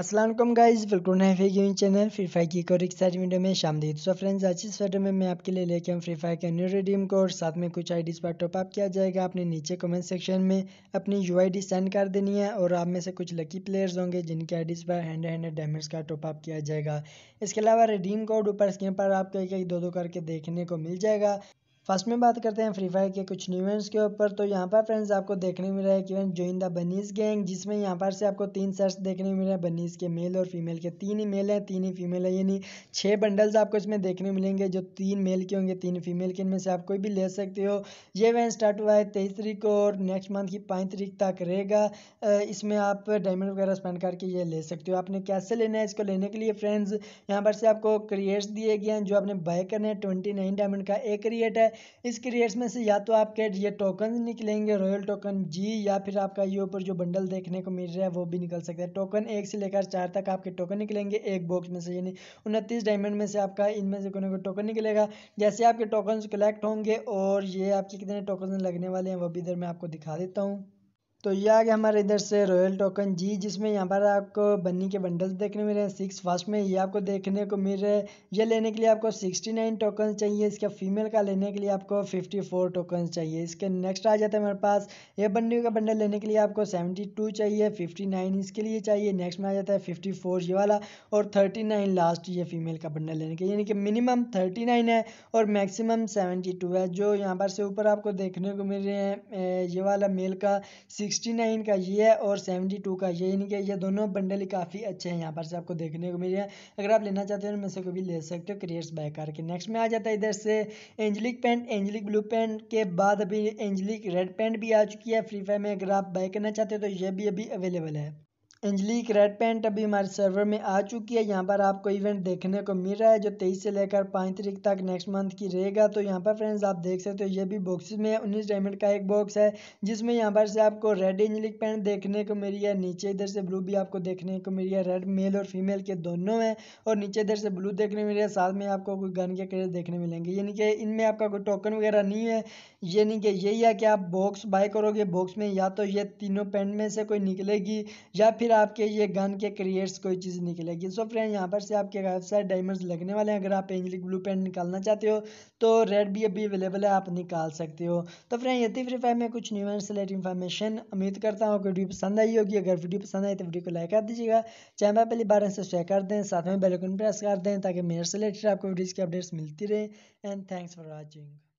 Aslam guys बिल्कुल नए gaming channel free fire की एक और वीडियो में दी सो फ्रेंड्स आज इस वीडियो में मैं आपके लिए लेके आऊँ फ्री फायर के न्यू रिडीम को और साथ में कुछ आईडीज पर टॉपअप किया जाएगा आपने नीचे कमेंट सेक्शन में अपनी यू आई डी सेंड कर देनी है और आप में से कुछ लकी प्लेयर्स होंगे जिनके डीज पर हैंड हैंड डैमेज का टॉपअप किया जाएगा इसके अलावा रिडीम कोड ऊपर स्क्रीन पर आपको एक एक दो दो करके देखने को मिल जाएगा फर्स्ट में बात करते हैं फ्री फायर के कुछ न्यू इवेंट्स के ऊपर तो यहाँ पर फ्रेंड्स आपको देखने मिल रहा है कि event join the bunnies gang जिसमें यहाँ पर से आपको तीन सेट्स देखने मिल रहे हैं बनीस के मेल और फीमेल के तीन ही मेल हैं तीन ही फीमेल है यानी छः बंडल्स आपको इसमें देखने मिलेंगे जो तीन मेल के होंगे तीन फीमेल के इनमें से आप कोई भी ले सकते हो ये इवेंट स्टार्ट हुआ है तेईस तरीक को और नेक्स्ट मंथ की पाँच तरीक तक रहेगा इसमें आप डायमंड वगैरह स्पेंड करके ये ले सकते हो आपने कैसे लेना है इसको लेने के लिए फ्रेंड्स यहाँ पर से आपको क्रिएट्स दिए गए हैं जो आपने बाय करने हैं ट्वेंटी डायमंड का एक क्रिएट है इस क्रिएट्स में से या तो आपके ये टोकन निकलेंगे रॉयल टोकन जी या फिर आपका ये ऊपर जो बंडल देखने को मिल रहा है वो भी निकल सकता है टोकन एक से लेकर चार तक आपके टोकन निकलेंगे एक बॉक्स में से यानी उनतीस डायमंड में से आपका इनमें से कोई टोकन निकलेगा जैसे आपके टोकन कलेक्ट होंगे और ये आपके कितने टोकन लगने वाले हैं वो भी इधर मैं आपको दिखा देता हूँ तो ये आ गया हमारे इधर से रॉयल टोकन जी जिसमें यहाँ पर आपको बन्नी के बंडल्स देखने मिल रहे हैं सिक्स फर्स्ट में ये आपको देखने को मिल रहे हैं ये लेने के लिए आपको सिक्सटी नाइन टोकन चाहिए इसका फीमेल का लेने के लिए आपको फिफ्टी फोर टोकन चाहिए इसके नेक्स्ट आ जाता है हमारे पास ये बन्नी का बंडल लेने के लिए आपको सेवेंटी टू चाहिए फिफ्टी नाइन इसके लिए चाहिए नेक्स्ट में आ जाता है फिफ्टी फोर ये वाला और थर्टी नाइन लास्ट ये फीमेल का बंडल लेने के यानी कि मिनिमम थर्टी नाइन है और मैक्सिमम सेवेंटी टू है जो यहाँ पर से ऊपर आपको देखने को मिल रहे हैं ये वाला मेल का सिक्स सिक्सटी नाइन का ये है और सेवेंटी टू का ये इनके ये दोनों बंडल काफ़ी अच्छे हैं यहाँ पर से आपको देखने को मिले हैं अगर आप लेना चाहते हो तो मैं से कभी ले सकते हो क्रिएट्स बाय करके नेक्स्ट में आ जाता है इधर से angelic paint angelic blue paint के बाद अभी एंजलिक रेड पेंट भी आ चुकी है फ्री फायर में अगर आप बाय करना चाहते हो तो ये भी अभी अवेलेबल है एंजलिक रेड पेंट अभी हमारे सर्वर में आ चुकी है यहाँ पर आपको इवेंट देखने को मिल रहा है जो तेईस से लेकर पाँच तारीख तक नेक्स्ट मंथ की रहेगा तो यहाँ पर फ्रेंड्स आप देख सकते हो ये भी बॉक्सेस में उन्नीस डायमंड का एक बॉक्स है जिसमें यहाँ पर से आपको रेड एंजलिक पेंट देखने को मिली है नीचे इधर से ब्लू भी आपको देखने को मिली है रेड मेल और फीमेल के दोनों हैं और नीचे इधर से ब्लू देखने को मिल रही है साथ में आपको कोई गन के कलर देखने मिलेंगे यानी कि इनमें आपका कोई टोकन वगैरह नहीं है यानी कि यही है कि आप बॉक्स बाय करोगे बॉक्स में या तो ये तीनों पेंट में से कोई निकलेगी या फिर फिर आपके ये गन के क्रिएट्स कोई चीज़ निकलेगी सो फ्रेंड यहाँ पर से आपके काफ़ी सारे डायमंड्स लगने वाले हैं अगर आप एंजलिक ब्लू पेन निकालना चाहते हो तो रेड भी अभी अवेलेबल है आप निकाल सकते हो तो फ्रेंड ये थी फ्री फायर में कुछ न्यू एंड रिलेटेड इन्फॉर्मेशन उम्मीद करता हूँ वीडियो पसंद आई होगी अगर वीडियो पसंद आई तो वीडियो को लाइक कर दीजिएगा चैनल पर पहली बार ऐसे शेयर कर दें साथ में बेलकन प्रेस कर दें ताकि मेरे से रिलेटेड आपको वीडियोज़ की अपडेट्स मिलती रहे एंड थैंक्स फॉर वॉचिंग